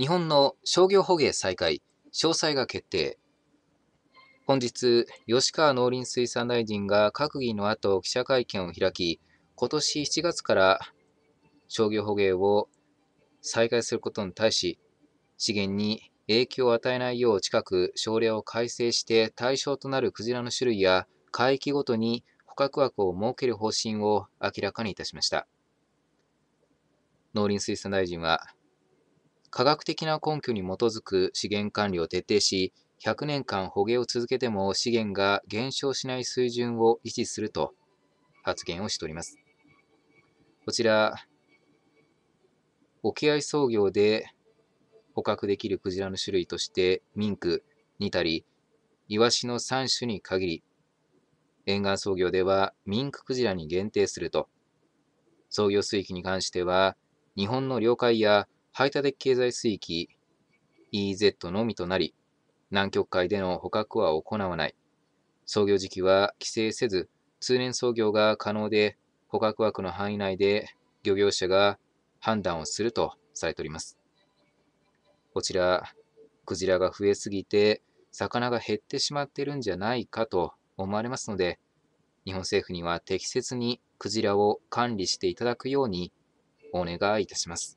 日本の商業捕鯨再開、詳細が決定。本日、吉川農林水産大臣が閣議の後、記者会見を開き、今年7月から商業捕鯨を再開することに対し、資源に影響を与えないよう近く省令を改正して対象となるクジラの種類や海域ごとに捕獲枠を設ける方針を明らかにいたしました。農林水産大臣は科学的な根拠に基づく資源管理を徹底し、100年間捕鯨を続けても資源が減少しない水準を維持すると発言をしております。こちら、沖合操業で捕獲できるクジラの種類として、ミンク、ニタリ、イワシの3種に限り、沿岸操業ではミンククジラに限定すると、操業水域に関しては、日本の領海や排他的経済水域 e z のみとなり、南極海での捕獲は行わない。操業時期は規制せず、通年操業が可能で、捕獲枠の範囲内で漁業者が判断をするとされております。こちら、クジラが増えすぎて、魚が減ってしまってるんじゃないかと思われますので、日本政府には適切にクジラを管理していただくようにお願いいたします。